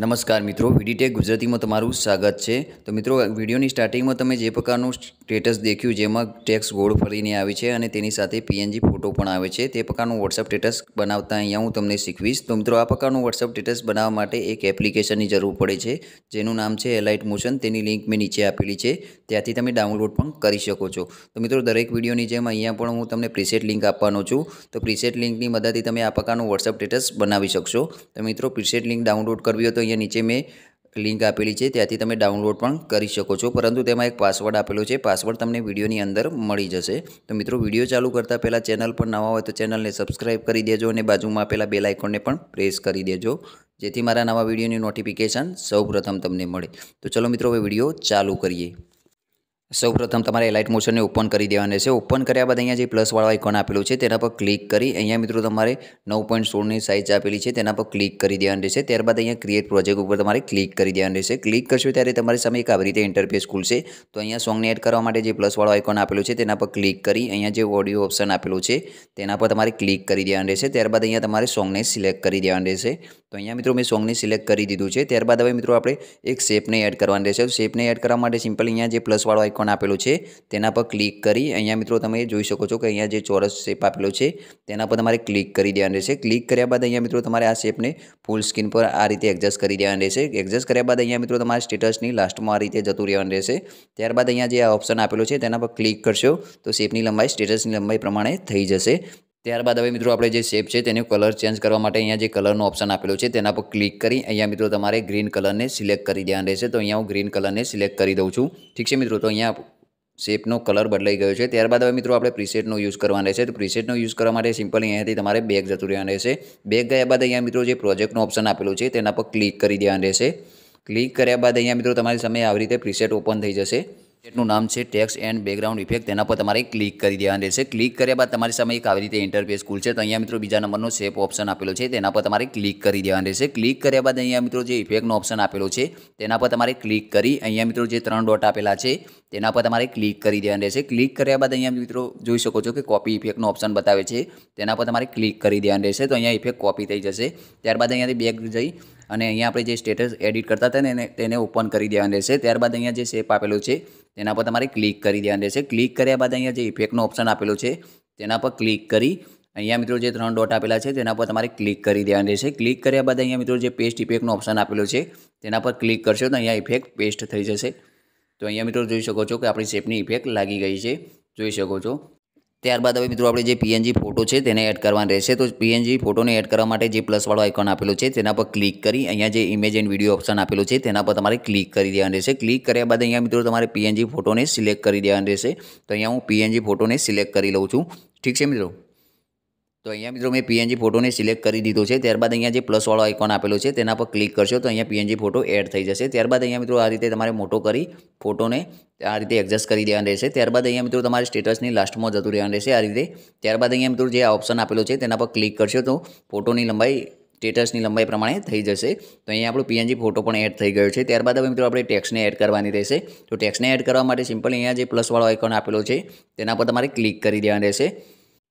નમસ્કાર મિત્રો વીડીટેક ગુજરાતીમાં તમારું સ્વાગત છે તો મિત્રો વિડીયોની સ્ટાર્ટિંગમાં તમે જે પ્રકારનું સ્ટેટસ દેખ્યું જેમાં ટેક્સ ગોળ ફરીને આવે છે અને તેની સાથે પીએનજી ફોટો પણ આવે છે તે પ્રકારનું વોટ્સઅપ સ્ટેટસ બનાવતા અહીંયા હું તમને શીખવીશ તો મિત્રો આ પ્રકારનું વોટ્સઅપ સ્ટેટસ બનાવવા માટે એક એપ્લિકેશનની જરૂર પડે છે જેનું નામ છે એલાઇટ મોશન તેની લિંક મેં નીચે આપેલી છે ત્યાંથી તમે ડાઉનલોડ પણ કરી શકો છો તો મિત્રો દરેક વિડીયોની જેમ અહીંયા પણ હું તમને પ્રિસેટ લિંક આપવાનો છું તો પ્રિસેટ લિંકની મદદથી તમે આ પ્રકારનું વોટ્સઅપ સ્ટેટસ બનાવી શકશો તો મિત્રો પ્રિસેટ લિંક ડાઉનલોડ કરવી હોય તો અહીંયા નીચે મેં લિંક આપેલી છે ત્યાંથી તમે ડાઉનલોડ પણ કરી શકો છો પરંતુ તેમાં એક પાસવર્ડ આપેલો છે પાસવર્ડ તમને વિડીયોની અંદર મળી જશે તો મિત્રો વિડીયો ચાલુ કરતાં પહેલાં ચેનલ પર નવા હોય તો ચેનલને સબસ્ક્રાઈબ કરી દેજો અને બાજુમાં આપેલા બેલ આઇકોનને પણ પ્રેસ કરી દેજો જેથી મારા નવા વિડીયોની નોટિફિકેશન સૌપ્રથમ તમને મળે તો ચલો મિત્રો હવે વિડીયો ચાલુ કરીએ સૌપ્રથમ તમારે એલાઇટ મોશનને ઓપન કરી દેવાને છે ઓપન કર્યા બાદ અહીંયા જે પ્લસવાળો આઇકોન આપેલું છે તેના પર ક્લિક કરી અહીંયા મિત્રો તમારે નવ પોઈન્ટ સોળની સાઇઝ આપેલી છે તેના પર ક્લિક કરી દેવાની રહેશે ત્યારબાદ અહીંયા ક્રિએટ પ્રોજેક્ટ ઉપર તમારે ક્લિક કરી દેવાની રહેશે ક્લિક કરશો ત્યારે તમારી સામે એક આવી રીતે ઇન્ટરફેસ ખુલશે તો અહીંયા સોંગને એડ કરવા માટે જે પ્લસવાળો આઇકોન આપેલું છે તેના પર ક્લિક કરી અહીંયા જે ઓડિયો ઓપ્શન આપેલું છે તેના પર તમારે ક્લિક કરી દેવાનું રહેશે ત્યારબાદ અહીંયા તમારે સોંગને સિલેક્ટ કરી દેવાનું રહેશે તો અહીંયા મિત્રો મેં સોંગને સિલેક્ટ કરી દીધું છે ત્યારબાદ હવે મિત્રો આપણે એક શેપને એડ કરવાની રહેશે શેપને એડ કરવા માટે સિમ્પલ અહીંયા જે પ્લસવાળો આઇકોન આઇકોન આપેલું છે તેના પર ક્લિક કરી અહીંયા મિત્રો તમે જોઈ શકો છો કે અહીંયા જે ચોરસ શેપ આપેલો છે તેના પર તમારે ક્લિક કરી દેવાનું રહેશે ક્લિક કર્યા બાદ અહીંયા મિત્રો તમારે આ શેપને ફૂલ સ્ક્રીન પર આ રીતે એડજસ્ટ કરી દેવાનું રહેશે એડજસ્ટ કર્યા બાદ અહીંયા મિત્રો તમારે સ્ટેટસની લાસ્ટમાં આ રીતે જતું રહેવાનું રહેશે ત્યારબાદ અહીંયા જે આ ઓપ્શન આપેલો છે તેના પર ક્લિક કરશો તો શેપની લંબાઈ સ્ટેટસની લંબાઈ પ્રમાણે થઈ જશે ત્યારબાદ હવે મિત્રો આપણે જે શેપ છે તેને કલર ચેન્જ કરવા માટે અહીંયા જે કલરનો ઓપ્શન આપેલો છે તેના પર ક્લિક કરી અહીંયા મિત્રો તમારે ગ્રીન કલરને સિલેક્ટ કરી દેવાનું રહેશે તો અહીંયા હું ગ્રીન કલરને સિલેક્ટ કરી દઉં છું ઠીક છે મિત્રો તો અહીંયા શેપનો કલર બદલાઈ ગયો છે ત્યારબાદ હવે મિત્રો આપણે પ્રીસેટનો યુઝ કરવાનો રહેશે તો પ્રીસેટનો યુઝ કરવા માટે સિમ્પલ અહીંયાથી તમારે બેગ જતું રહેવાનું રહેશે બેગ ગયા બાદ અહીંયા મિત્રો જે પ્રોજેક્ટનો ઓપ્શન આપેલો છે તેના પર ક્લિક કરી દેવાનું રહેશે ક્લિક કર્યા બાદ અહીંયા મિત્રો તમારી સામે આવી રીતે પ્રીસેટ ઓપન થઈ જશે એનું નામ છે ટેક્સ એન્ડ બેકગ્રાઉન્ડ ઇફેક્ટ તેના પર તમારે ક્લિક કરી દેવાની રહેશે ક્લિક કર્યા બાદ તમારી સામે એક આવી રીતે ઇન્ટરફેસ ખુલશે તો અહીંયા મિત્રો બીજા નંબરનો સેપ ઓપ્શન આપેલો છે તેના પર તમારે ક્લિક કરી દેવાની રહેશે ક્લિક કર્યા બાદ અહીંયા મિત્રો જે ઇફેક્ટનો ઓપ્શન આપેલો છે તેના પર તમારે ક્લિક કરી અહીંયા મિત્રો જે ત્રણ ડોટ આપેલા છે તેના પર તમારે ક્લિક કરી દેવાની રહેશે ક્લિક કર્યા બાદ અહીંયા મિત્રો જોઈ શકો છો કે કોપી ઇફેક્ટનો ઓપ્શન બતાવે છે તેના પર તમારે ક્લિક કરી દેવાની રહેશે તો અહીંયા ઇફેક્ટ કોપી થઈ જશે ત્યારબાદ અહીંયાથી બેક જઈ અને અહીંયા આપણે જે સ્ટેટસ એડિટ કરતા હતા ને તેને ઓપન કરી દેવાની રહેશે ત્યારબાદ અહીંયા જે શેપ આપેલો છે તેના પર તમારે ક્લિક કરી દેવાનું રહેશે ક્લિક કર્યા બાદ અહીંયા જે ઇફેક્ટનો ઓપ્શન આપેલો છે તેના પર ક્લિક કરી અહીંયા મિત્રો જે ત્રણ ડોટ આપેલા છે તેના પર તમારે ક્લિક કરી દેવાની રહેશે ક્લિક કર્યા બાદ અહીંયા મિત્રો જે પેસ્ટ ઇફેક્ટનો ઓપ્શન આપેલો છે તેના પર ક્લિક કરશો તો અહીંયા ઇફેક્ટ પેસ્ટ થઈ જશે તો અહીંયા મિત્રો જોઈ શકો છો કે આપણી શેપની ઇફેક્ટ લાગી ગઈ છે જોઈ શકો છો ત્યારબાદ હવે મિત્રો આપણે જે પીએનજી ફોટો છે તેને એડ કરવાનો રહેશે તો પીએનજી ફોટોને એડ કરવા માટે જે પ્લસવાળો આઇકોન આપેલો છે તેના પર ક્લિક કરી અહીંયા જે ઇમેજ એન્ડ વિડીયો ઓપ્શન આપેલો છે તેના પર તમારે ક્લિક કરી દેવાનું રહેશે ક્લિક કર્યા બાદ અહીંયા મિત્રો તમારે પીએનજી ફોટોને સિલેક્ટ કરી દેવાનું રહેશે તો અહીંયા હું પીએનજી ફોટોને સિલેક્ટ કરી લઉં છું ઠીક છે મિત્રો તો અહીંયા મિત્રો મેં પીએનજી ફોટોને સિલેક્ટ કરી દીધો છે ત્યારબાદ અહીંયા જે પ્લસવાળો આઇકોન આપેલો છે તેના પર ક્લિક કરશો તો અહીંયા પીએનજી ફોટો એડ થઈ જશે ત્યારબાદ અહીંયા મિત્રો આ રીતે તમારે મોટો કરી ફોટોને આ રીતે એડજસ્ટ કરી દેવાનું રહેશે ત્યારબાદ અહીંયા મિત્રો તમારે સ્ટેટસની લાસ્ટમાં જતું રહેવાનું રહેશે આ રીતે ત્યારબાદ અહીંયા મિત્રો જે ઓપ્શન આપેલો છે તેના પર ક્લિક કરશો તો ફોટોની લંબાઈ સ્ટેટસની લંબાઈ પ્રમાણે થઈ જશે તો અહીંયા આપણો પીએનજી ફોટો પણ એડ થઈ ગયો છે ત્યારબાદ હવે મિત્રો આપણે ટેક્સને એડ કરવાની રહેશે તો ટેક્સને એડ કરવા માટે સિમ્પલ અહીંયા જે પ્લસવાળો આઇકોન આપેલો છે તેના પર તમારે ક્લિક કરી દેવાનું રહેશે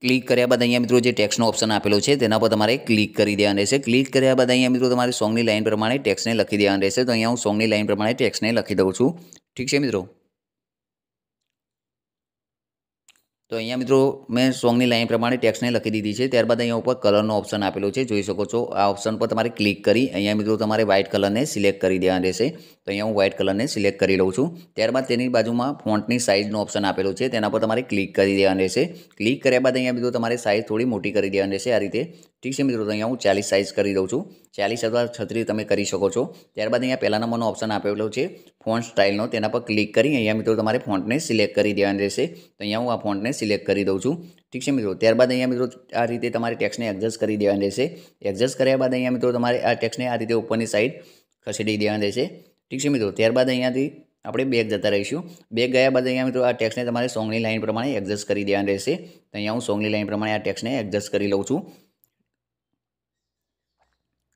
ક્લિક કર્યા બાદ અહીંયા મિત્રો જે ટેક્સનો ઓપ્શન આપેલો છે તેના પર તમારે ક્લિક કરી દેવાનું રહેશે ક્લિક કર્યા બાદ અહીંયા મિત્રો તમારે સોંગની લાઇન પ્રમાણે ટેક્સને લખી દેવાનું રહેશે તો અહીંયા હું સોંગની લાઇન પ્રમાણે ટેક્સને લખી દઉં છું ઠીક છે મિત્રો તો અહીંયા મિત્રો મેં સોંગની લાઈન પ્રમાણે ટેક્સને લખી દીધી છે ત્યારબાદ અહીંયા ઉપર કલરનો ઓપ્શન આપેલો છે જોઈ શકો છો આ ઓપ્શન પર તમારે ક્લિક કરી અહીંયા મિત્રો તમારે વ્હાઇટ કલરને સિલેક્ટ કરી દેવા રહેશે તો અહીંયા હું વ્હાઇટ કલરને સિલેક્ટ કરી લઉં છું ત્યારબાદ તેની બાજુમાં ફોન્ટની સાઇઝનો ઓપ્શન આપેલો છે તેના પર તમારે ક્લિક કરી દેવાનું રહેશે ક્લિક કર્યા બાદ અહીંયા મિત્રો તમારે સાઇઝ થોડી મોટી કરી દેવાની રહેશે આ રીતે ઠીક છે મિત્રો તો અહીંયા હું ચાલીસ સાઇઝ કરી દઉં છું ચાલીસ અથવા છત્રીસ તમે કરી શકો છો ત્યારબાદ અહીંયા પહેલા નંબરનો ઓપ્શન આપેલો છે ફોન્ટ સ્ટાઇલનો તેના પર ક્લિક કરી અહીંયા મિત્રો તમારે ફોન્ટને સિલેક્ટ કરી દેવાની રહેશે તો અહીંયા હું આ ફોન્ટને સિલેક્ટ કરી દઉં છું ઠીક છે મિત્રો ત્યારબાદ અહીંયા મિત્રો આ રીતે તમારે ટેક્સને એડજસ્ટ કરી દેવાની રહેશે એડજસ્ટ કર્યા બાદ અહીંયા મિત્રો તમારે આ ટેક્સને આ રીતે ઉપરની સાઈડ ખસેડી દેવાની રહેશે ઠીક છે મિત્રો ત્યારબાદ અહીંયાથી આપણે બેગ જતા રહીશું બેગ ગયા બાદ અહીંયા મિત્રો આ ટેક્સને તમારે સોંગની લાઇન પ્રમાણે એડજસ્ટ કરી દેવાની રહેશે તો અહીંયા હું સોંગની લાઇન પ્રમાણે આ ટેક્સને એડજસ્ટ કરી લઉં છું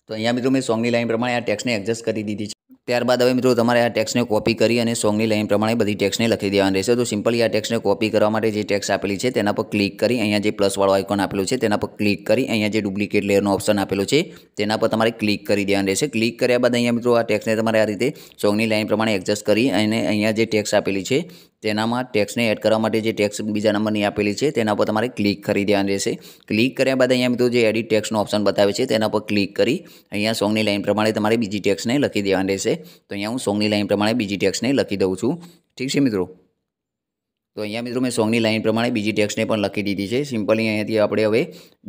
તો અહીંયા મિત્રો મેં સોંગની લાઈન પ્રમાણે આ ટેક્સને એડજસ્ટ કરી દીધી છે ત્યારબાદ હવે મિત્રો તમારે આ ટેક્સને કોપી કરી અને સોંગની લાઈન પ્રમાણે બધી ટેક્સને લખી દેવાની રહેશે તો સિમ્પલી આ ટેક્સને કોપી કરવા માટે જે ટેક્સ આપેલી છે તેના પર ક્લિક કરી અહીંયા જે પ્લસવાળો આઇકોન આપેલું છે તેના પર ક્લિક કરી અહીંયા જે ડુપ્લિકેટ લેયરનો ઓપ્શન આપેલો છે તેના પર તમારે ક્લિક કરી દેવાનું રહેશે ક્લિક કર્યા બાદ અહીંયા મિત્રો આ ટેક્સને તમારે આ રીતે સોંગની લાઈન પ્રમાણે એડજસ્ટ કરી અને અહીંયા જે ટેક્સ આપેલી છે તેનામાં ટેક્સને એડ કરવા માટે જે ટેક્સ બીજા નંબરની આપેલી છે તેના પર તમારે ક્લિક કરી દેવાની રહેશે ક્લિક કર્યા બાદ અહીંયા મિત્રો જે એડિટ ટેક્સનો ઓપ્શન બતાવે છે તેના પર ક્લિક કરી અહીંયા સોંગની લાઇન પ્રમાણે તમારે બીજી ટેક્સને લખી દેવાની રહેશે તો અહીંયા હું સોંગની લાઇન પ્રમાણે બીજી ટેક્સને લખી દઉં છું ઠીક છે મિત્રો તો અહીંયા મિત્રો મેં સોંગની લાઇન પ્રમાણે બીજી ટેક્સ્ટને પણ લખી દીધી છે સિમ્પલી અહીંયાથી આપણે હવે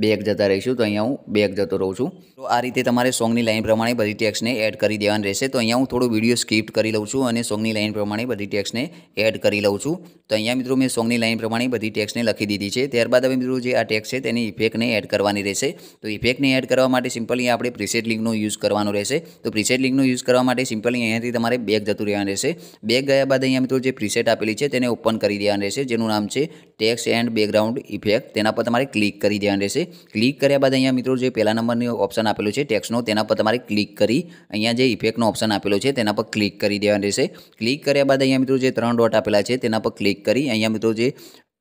બેક જતા રહીશું તો અહીંયા હું બેક જતો રહું છું તો આ રીતે તમારે સોંગની લાઇન પ્રમાણે બધી ટેક્સને એડ કરી દેવાની રહેશે તો અહીંયા હું થોડું વિડીયો સ્કીપ કરી લઉં છું અને સોંગની લાઇન પ્રમાણે બધી ટેક્સને એડ કરી લઉં છું તો અહીંયા મિત્રો મેં સોંગની લાઇન પ્રમાણે બધી ટેક્સને લખી દીધી છે ત્યારબાદ હવે મિત્રો જે આ ટેક્સ છે તેની ઇફેક્ટને એડ કરવાની રહેશે તો ઇફેક્ટને એડ કરવા માટે સિમ્પલી આપણે પ્રિસેટ લિંકનો યુઝ કરવાનો રહેશે તો પ્રિસેટ લિંકનો યુઝ કરવા માટે સિમ્પલી અહીંયાથી તમારે બેક જતું રહેવાનું રહેશે બેક ગયા બાદ અહીંયા મિત્રો જે પ્રિસેટ આપેલી છે તેને ઓપન કરી દેવાનું દેવાનું રહેશે જેનું નામ છે ટેક્સ એન્ડ બેકગ્રાઉન્ડ ઇફેક્ટ તેના પર તમારે ક્લિક કરી દેવાનું રહેશે ક્લિક કર્યા બાદ અહીંયા મિત્રો જે પહેલા નંબરની ઓપ્શન આપેલો છે ટેક્સનો તેના પર તમારે ક્લિક કરી અહીંયા જે ઇફેક્ટનો ઓપ્શન આપેલો છે તેના પર ક્લિક કરી દેવાનું રહેશે ક્લિક કર્યા બાદ અહીંયા મિત્રો જે ત્રણ ડોટ આપેલા છે તેના પર ક્લિક કરી અહીંયા મિત્રો જે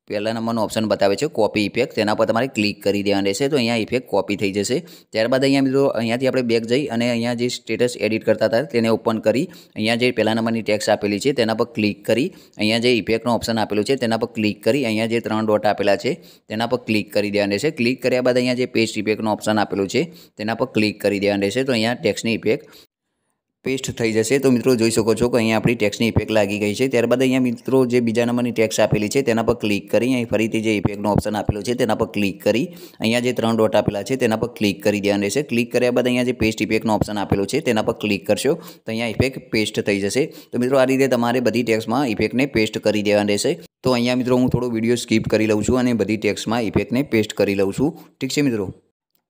પહેલા નંબરનો ઓપ્શન બતાવે છે કોપી ઇફેક્ટ તેના પર તમારે ક્લિક કરી દેવાનું રહેશે તો અહીંયા ઇફેક્ટ કોપી થઈ જશે ત્યારબાદ અહીંયા મિત્રો અહીંયાથી આપણે બેક જઈ અને અહીંયા જે સ્ટેટસ એડિટ કરતા હતા તેને ઓપન કરી અહીંયા જે પહેલા નંબરની ટેક્સ આપેલી છે તેના પર ક્લિક કરી અહીંયા જે ઇફેક્ટનો ઓપ્શન આપેલું છે તેના પર ક્લિક કરી અહીંયા જે ત્રણ ડોટ આપેલા છે તેના પર ક્લિક કરી દેવાનું રહેશે ક્લિક કર્યા બાદ અહીંયા જે પેસ્ટ ઇફેક્ટનો ઓપ્શન આપેલું છે તેના પર ક્લિક કરી દેવાનું રહેશે તો અહીંયા ટેક્સની ઇફેક્ટ પેસ્ટ થઈ જશે તો મિત્રો જોઈ શકો છો કે અહીંયા આપણી ટેક્સની ઇફેક્ટ લાગી ગઈ છે ત્યારબાદ અહીંયા મિત્રો જે બીજા નંબરની ટેક્સ આપેલી છે તેના પર ક્લિક કરી અહીં ફરીથી જે ઇફેક્ટનો ઓપ્શન આપેલો છે તેના પર ક્લિક કરી અહીંયા જે ત્રણ ડોટ આપેલા છે તેના પર ક્લિક કરી દેવાનું રહેશે ક્લિક કર્યા બાદ અહીંયા જે પેસ્ટ ઇફેક્ટનો ઓપ્શન આપેલો છે તેના પર ક્લિક કરશો તો અહીંયા ઇફેક્ટ પેસ્ટ થઈ જશે તો મિત્રો આ રીતે તમારે બધી ટેક્સમાં ઇફેક્ટને પેસ્ટ કરી દેવાની રહેશે તો અહીંયા મિત્રો હું થોડો વિડીયો સ્કીપ કરી લઉં છું અને બધી ટેક્સમાં ઇફેક્ટને પેસ્ટ કરી લઉં છું ઠીક છે મિત્રો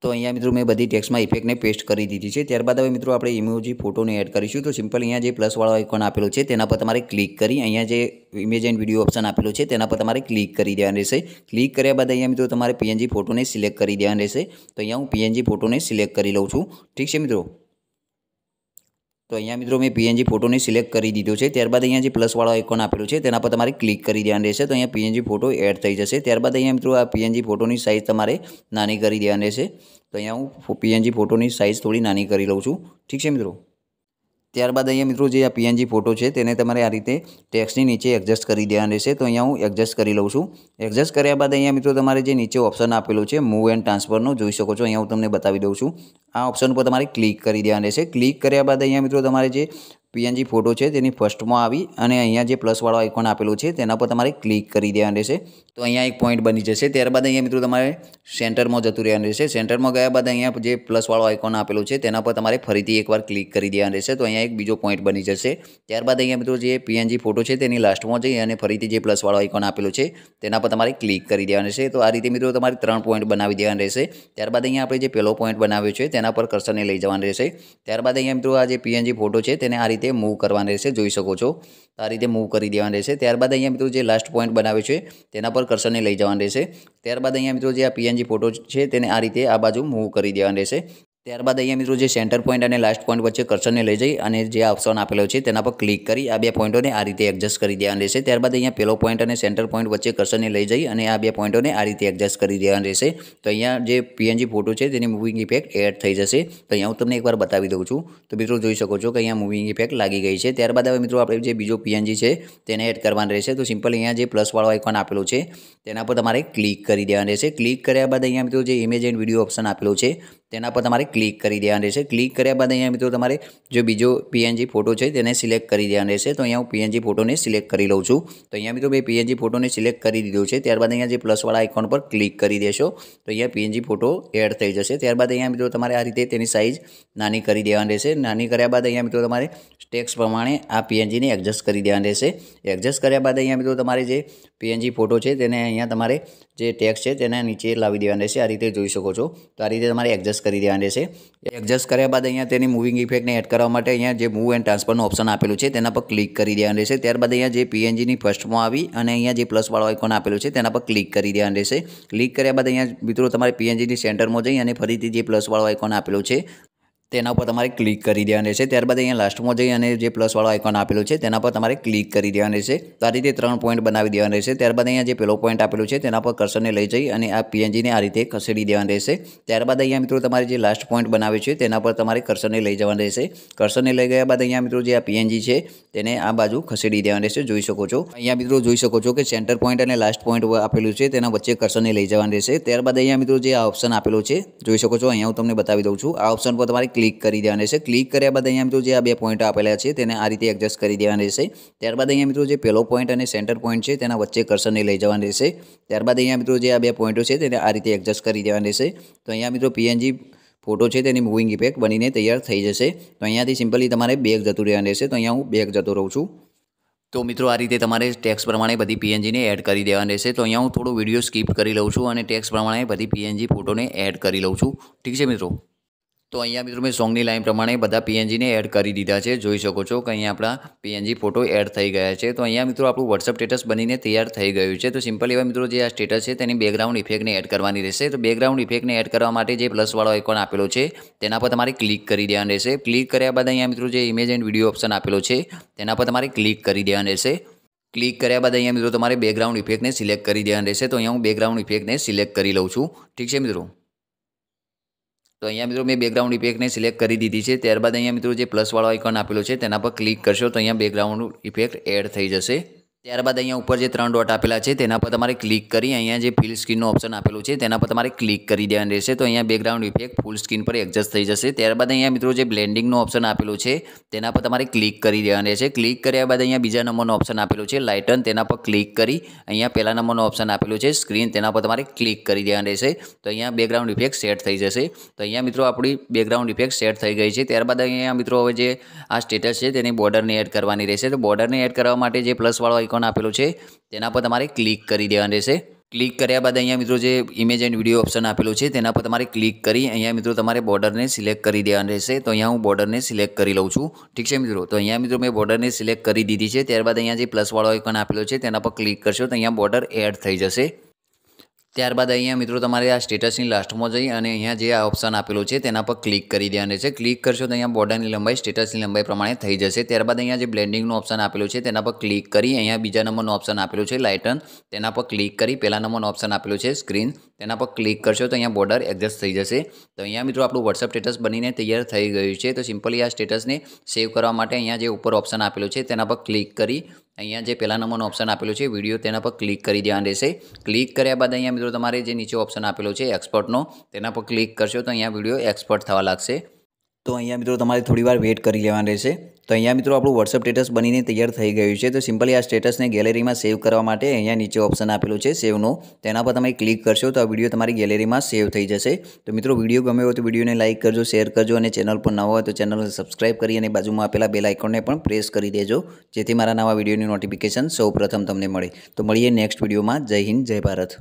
તો અહીંયા મિત્રો મેં બધી ટેક્સમાં ઇફેક્ટને પેસ્ટ કરી દીધી છે ત્યારબાદ હવે મિત્રો આપણે ઇમોજી ફોટોને એડ કરીશું તો સિમ્પલ અહીંયા જે પ્લસવાળો આઇકોન આપેલો છે તેના પર તમારે ક્લિક કરી અહીંયા જે ઇમેજ એન્ડ વિડીયો ઓપ્શન આપેલો છે તેના પર તમારે ક્લિક કરી દેવાનું રહેશે ક્લિક કર્યા બાદ અહીંયા મિત્રો તમારે પીએનજી ફોટોને સિલેક્ટ કરી દેવાનું રહેશે તો અહીંયા હું પીએનજી ફોટોને સિલેક્ટ કરી લઉં છું ઠીક છે મિત્રો તો અહીંયા મિત્રો મેં પીએનજી ફોટોને સિલેક્ટ કરી દીધો છે ત્યારબાદ અહીંયા જે પ્લસવાળો આઇકોન આપેલું છે તેના પર તમારે ક્લિક કરી દેવાનું રહેશે તો અહીંયા પીએનજી ફોટો એડ થઈ જશે ત્યારબાદ અહીંયા મિત્રો આ પીએનજી ફોટોની સાઇઝ તમારે નાની કરી દેવાની રહેશે તો અહીંયા હું પીએનજી ફોટોની સાઇઝ થોડી નાની કરી લઉં છું ઠીક છે મિત્રો ત્યારબાદ અહીંયા મિત્રો જે આ પીએનજી ફોટો છે તેને તમારે આ રીતે ટેક્સની નીચે એડજસ્ટ કરી દેવાનો રહેશે તો અહીંયા હું એડજસ્ટ કરી લઉં છું એડજસ્ટ કર્યા બાદ અહીંયા મિત્રો તમારે જે નીચે ઓપ્શન આપેલું છે મૂવ એન્ડ ટ્રાન્સફરનો જોઈ શકો છો અહીંયા હું તમને બતાવી દઉં છું આ ઓપ્શન પર તમારે ક્લિક કરી દેવાનું રહેશે ક્લિક કર્યા બાદ અહીંયા મિત્રો તમારે જે પીએનજી ફોટો છે તેની ફર્સ્ટમાં આવી અને અહીંયા જે પ્લસવાળો આઇકોન આપેલું છે તેના પર તમારે ક્લિક કરી દેવાનું રહેશે તો અહીંયા એક પોઈન્ટ બની જશે ત્યારબાદ અહીંયા મિત્રો તમારે સેન્ટરમાં જતું રહેવાનું રહેશે સેન્ટરમાં ગયા બાદ અહીંયા જે પ્લસવાળો આઇકોન આપેલું છે તેના પર તમારે ફરીથી એકવાર ક્લિક કરી દેવાનું રહેશે તો અહીંયા એક બીજો પોઈન્ટ બની જશે ત્યારબાદ અહીંયા મિત્રો જે પીએનજી ફોટો છે તેની લાસ્ટમાં જઈ અને ફરીથી જે પ્લસવાળો આઇકોન આપેલું છે તેના પર તમારે ક્લિક કરી દેવાનું રહેશે તો આ રીતે મિત્રો તમારે ત્રણ પોઈન્ટ બનાવી દેવાનું રહેશે ત્યારબાદ અહીંયા આપણે જે પહેલો પોઈન્ટ બનાવ્યો છે તેના પર કર્સરને લઈ જવાનું રહેશે ત્યારબાદ અહીંયા મિત્રો આ જે પીએનજી ફોટો છે તેને આ રીતે રીતે મૂવ કરવાની રહેશે જોઈ શકો છો આ રીતે મૂવ કરી દેવાનું રહેશે ત્યારબાદ અહીંયા મિત્રો જે લાસ્ટ પોઈન્ટ બનાવે છે તેના પર કર્સરને લઈ જવાનું રહેશે ત્યારબાદ અહીંયા મિત્રો જે આ પીએનજી ફોટો છે તેને આ રીતે આ બાજુ મૂવ કરી દેવાની રહેશે ત્યારબાદ અહીંયા મિત્રો જે સેન્ટર પોઈન્ટ અને લાસ્ટ પોઈન્ટ વચ્ચે કર્સરને લઈ જઈ અને જે ઓપ્શન આપેલો છે તેના પર ક્લિક કરી આ બે પોઈન્ટોને આ રીતે એડજસ્ટ કરી દેવાનું રહેશે ત્યારબાદ અહીંયા પેલો પોઈન્ટ અને સેન્ટર પોઈન્ટ વચ્ચે કર્સરને લઈ જઈ અને આ બે પોઈન્ટોને આ રીતે એડજસ્ટ કરી દેવાનું રહેશે તો અહીંયા જે પીએનજી ફોટો છે તેની મૂવિંગ ઇફેક્ટ એડ થઈ જશે તો અહીંયા હું તમને એકવાર બતાવી દઉં છું તો મિત્રો જોઈ શકો છો કે અહીંયા મૂવિંગ ઇફેક્ટ લાગી ગઈ છે ત્યારબાદ હવે મિત્રો આપણે જે બીજો પીએનજી છે તેને એડ કરવાનું રહેશે તો સિમ્પલ અહીંયા જે પ્લસ વાળો આઇકોન આપેલો છે તેના પર તમારે ક્લિક કરી દેવાનું રહેશે ક્લિક કર્યા બાદ અહીંયા મિત્રો જે ઇમેજ એન્ડ વિડીયો ઓપ્શન આપેલો છે તેના પર તમારે ક્લિક કરી દેવાની રહેશે ક્લિક કર્યા બાદ અહીંયા મિત્રો તમારે જો બીજો પીએનજી ફોટો છે તેને સિલેક્ટ કરી દેવાની રહેશે તો અહીંયા હું પીએનજી ફોટોને સિલેક્ટ કરી લઉં છું તો અહીંયા મિત્રો મેં પીએનજી ફોટોને સિલેક્ટ કરી દીધો છે ત્યારબાદ અહીંયા જે પ્લસવાળા આઇકોન પર ક્લિક કરી દેશો તો અહીંયા પીએનજી ફોટો એડ થઈ જશે ત્યારબાદ અહીંયા મિત્રો તમારે આ રીતે તેની સાઇઝ નાની કરી દેવાની રહેશે નાની કર્યા બાદ અહીંયા મિત્રો તમારે ટેક્સ પ્રમાણે આ પીએનજીને એડજસ્ટ કરી દેવાની રહેશે એડજસ્ટ કર્યા બાદ અહીંયા મિત્રો તમારે જે પીએનજી ફોટો છે તેને અહીંયા તમારે જે ટેક્સ છે તેને નીચે લાવી દેવાની રહેશે આ રીતે જોઈ શકો છો તો આ રીતે તમારે એડજસ્ટ એડજસ્ટ કરી દેવાની છે એડજસ્ટ કર્યા બાદ અહીંયા તેની મૂવિંગ ઇફેક્ટને એડ કરવા માટે અહીંયા જે મૂવ એન્ડ ટ્રાન્સફરનું ઓપ્શન આપેલું છે તેના પર ક્લિક કરી દેવાનું રહેશે ત્યારબાદ અહીંયા જે પીએનજીની ફર્સ્ટમાં આવી અને અહીંયા જે પ્લસવાળો આઇકોન આપેલું છે તેના પર ક્લિક કરી દેવાનું રહેશે ક્લિક કર્યા બાદ અહીંયા મિત્રો તમારે પીએનજીની સેન્ટરમાં જઈ અને ફરીથી જે પ્લસવાળો આઇકોન આપેલું છે તેના પર તમારે ક્લિક કરી દેવાની રહેશે ત્યારબાદ અહીંયા લાસ્ટમાં જઈ અને જે પ્લસવાળો આઇકોન આપેલું છે તેના પર તમારે ક્લિક કરી દેવાની રહેશે તો આ રીતે ત્રણ પોઈન્ટ બનાવી દેવાની રહેશે ત્યારબાદ અહીંયા જે પેલો પોઈન્ટ આપેલું છે તેના પર કર્સરને લઈ જઈ અને આ પીએનજીને આ રીતે ખસેડી દેવાની રહેશે ત્યારબાદ અહીંયા મિત્રો તમારે જે લાસ્ટ પોઈન્ટ બનાવે છે તેના પર તમારે કર્સરને લઈ જવાનું રહેશે કર્સરને લઈ ગયા બાદ અહીંયા મિત્રો જે આ પીએનજી છે તેને આ બાજુ ખસેડી દેવાની રહેશે જોઈ શકો છો અહીંયા મિત્રો જોઈ શકો છો કે સેન્ટર પોઈન્ટ અને લાસ્ટ પોઈન્ટ આપેલું છે તેના વચ્ચે કર્સરને લઈ જવાનું રહેશે ત્યારબાદ અહીંયા મિત્રો જે આ ઓપ્શન આપેલો છે જોઈ શકો છો અહીંયા હું તમને બતાવી દઉં છું આ ઓપ્શન પર તમારે ક્લિક કરી દેવાની છે ક્લિક કર્યા બાદ અહીંયા મિત્રો જે આ બે પોઈન્ટ આપેલા છે તેને આ રીતે એડજસ્ટ કરી દેવાની રહેશે ત્યારબાદ અહીંયા મિત્રો જે પહેલો પોઈન્ટ અને સેન્ટર પોઈન્ટ છે તેના વચ્ચે કરશનને લઈ જવાની રહેશે ત્યારબાદ અહીંયા મિત્રો જે આ બે પોઈન્ટો છે તેને આ રીતે એડજસ્ટ કરી દેવાની રહેશે તો અહીંયા મિત્રો પીએનજી ફોટો છે તેની મૂવિંગ ઇફેક્ટ બનીને તૈયાર થઈ જશે તો અહીંયાથી સિમ્પલી તમારે બેગ જતું રહેવાનું રહેશે તો અહીંયા હું બેગ જતો રહું છું તો મિત્રો આ રીતે તમારે ટેક્સ પ્રમાણે બધી પીએનજીને એડ કરી દેવાની રહેશે તો અહીંયા હું થોડો વિડીયો સ્કીપ કરી લઉં છું અને ટેક્સ પ્રમાણે બધી પીએનજી ફોટોને એડ કરી લઉં છું ઠીક છે મિત્રો તો અહીંયા મિત્રો મેં સોંગની લાઈન પ્રમાણે બધા પીએનજીને એડ કરી દીધા છે જોઈ શકો છો કે અહીંયા આપણા પીએનજી ફોટો એડ થઈ ગયા છે તો અહીંયા મિત્રો આપણું વોટ્સઅપ સ્ટેટસ બનીને તૈયાર થઈ ગયું છે તો સિમ્પલ એવા મિત્રો જે આ સ્ટેટસ છે તેની બેકગ્રાઉન્ડ ઇફેક્ટને એડ કરવાની રહેશે તો બેકગ્રાઉન્ડ ઇફેક્ટને એડ કરવા માટે જે પ્લસવાળો આઇકોન આપેલો છે તેના પર તમારે ક્લિક કરી દેવાનું રહેશે ક્લિક કર્યા બાદ અહીંયા મિત્રો જે ઇમેજ એન્ડ વિડીયો ઓપ્શન આપેલો છે તેના પર તમારે ક્લિક કરી દેવાનું રહેશે ક્લિક કર્યા બાદ અહીંયા મિત્રો તમારે બેકગ્રાઉન્ડ ઇફેક્ટને સિલેક્ટ કરી દેવાનું રહેશે તો અહીંયા હું બેકગ્રાઉન્ડ ઇફેક્ટને સિલેક્ટ કરી લઉં છું ઠીક છે મિત્રો તો અહીંયા મિત્રો મેં બેકગ્રાઉન્ડ ઇફેક્ટને સિલેક્ટ કરી દીધી છે ત્યારબાદ અહીંયા મિત્રો જે પ્લસવાળો આઇકન આપેલો છે તેના પર ક્લિક કરશો તો અહીંયા બેકગ્રાઉન્ડ ઇફેક્ટ એડ થઈ જશે ત્યારબાદ અહીંયા ઉપર જે ત્રણ ડોટ આપેલા છે તેના પર તમારે ક્લિક કરી અહીંયા જે ફિલ સ્ક્રીનનું ઓપ્શન આપેલું છે તેના પર તમારે ક્લિક કરી દેવાનું રહેશે તો અહીંયા બેકગ્રાઉન્ડ ઇફેક્ટ ફૂલ સ્ક્રીન પર એડજસ્ટ થઈ જશે ત્યારબાદ અહીંયા મિત્રો જે બ્લેન્ડિંગનું ઓપ્શન આપેલું છે તેના પર તમારે ક્લિક કરી દેવાનું રહેશે ક્લિક કર્યા બાદ અહીંયા બીજા નંબરનું ઓપ્શન આપેલું છે લાઇટન તેના પર ક્લિક કરી અહીંયા પહેલા નંબરનું ઓપ્શન આપેલું છે સ્ક્રીન તેના પર તમારે ક્લિક કરી દેવાનું રહેશે તો અહીંયા બેકગ્રાઉન્ડ ઇફેક્ટ સેટ થઈ જશે તો અહીંયા મિત્રો આપણી બેકગ્રાઉન્ડ ઇફેક્ટ સેટ થઈ ગઈ છે ત્યારબાદ અહીંયા મિત્રો હવે જે આ સ્ટેટસ છે તેની બોર્ડરને એડ કરવાની રહેશે તો બોર્ડરને એડ કરવા માટે જે પ્લસવાળો આઇકોન આઇકોન આપેલું છે તેના પર તમારે ક્લિક કરી દેવાનું રહેશે ક્લિક કર્યા બાદ અહીંયા મિત્રો જે ઇમેજ એન્ડ વિડીયો ઓપ્શન આપેલું છે તેના પર તમારે ક્લિક કરી અહીંયા મિત્રો તમારે બોર્ડરને સિલેક્ટ કરી દેવાનું રહેશે તો અહીંયા હું બોર્ડરને સિલેક્ટ કરી લઉં છું ઠીક છે મિત્રો તો અહીંયા મિત્રો મેં બોર્ડરને સિલેક્ટ કરી દીધી છે ત્યારબાદ અહીંયા જે પ્લસવાળો આઇકન આપેલો છે તેના પર ક્લિક કરશો તો અહીંયા બોર્ડર એડ થઈ જશે ત્યારબાદ અહીંયા મિત્રો તમારે આ સ્ટેટસની લાસ્ટમાં જઈ અને અહીંયા જે આ ઓપ્શન આપેલું છે તેના પર ક્લિક કરી દેવાનું છે ક્લિક કરશો તો અહીંયા બોર્ડરની લંબાઈ સ્ટેટસની લંબાઈ પ્રમાણે થઈ જશે ત્યારબાદ અહીંયા જે બ્લેન્ડિંગનું ઓપ્શન આપેલું છે તેના પર ક્લિક કરી અહીંયા બીજા નંબરનું ઓપ્શન આપેલું છે લાઇટન તેના પર ક્લિક કરી પહેલા નંબરનું ઓપ્શન આપેલું છે સ્ક્રીન તેના પર ક્લિક કરશો તો અહીંયા બોર્ડર એડજસ્ટ થઈ જશે તો અહીંયા મિત્રો આપણું વોટ્સઅપ સ્ટેટસ બનીને તૈયાર થઈ ગયું છે તો સિમ્પલી આ સ્ટેટસને સેવ કરવા માટે અહીંયા જે ઉપર ઓપ્શન આપેલું છે તેના પર ક્લિક કરી અહીંયા જે પહેલા નંબરનો ઓપ્શન આપેલો છે વિડીયો તેના પર ક્લિક કરી દેવાનું રહેશે ક્લિક કર્યા બાદ અહીંયા મિત્રો તમારે જે નીચે ઓપ્શન આપેલો છે એક્સપર્ટનો તેના પર ક્લિક કરશો તો અહીંયા વિડીયો એક્સપર્ટ થવા લાગશે તો અહીંયા મિત્રો તમારે થોડી વાર વેટ કરી લેવાનું રહેશે તો અહીંયા મિત્રો આપણું વોટ્સઅપ સ્ટેટસ બનીને તૈયાર થઈ ગયું છે તો સિમ્પલી આ સ્ટેટસને ગેલેરીમાં સેવ કરવા માટે અહીંયા નીચે ઓપ્શન આપેલું છે સેવનો તેના પર તમે ક્લિક કરશો તો આ વિડીયો તમારી ગેલેરીમાં સેવ થઈ જશે તો મિત્રો વિડીયો ગમે હોય તો વિડીયોને લાઇક કરજો શેર કરજો અને ચેનલ પર નવા હોય તો ચેનલને સબસ્ક્રાઇબ કરી અને બાજુમાં આપેલા બે આઇકોનને પણ પ્રેસ કરી દેજો જેથી મારા નવા વિડીયોની નોટિફિકેશન સૌ તમને મળે તો મળીએ નેક્સ્ટ વિડીયોમાં જય હિન્દ જય ભારત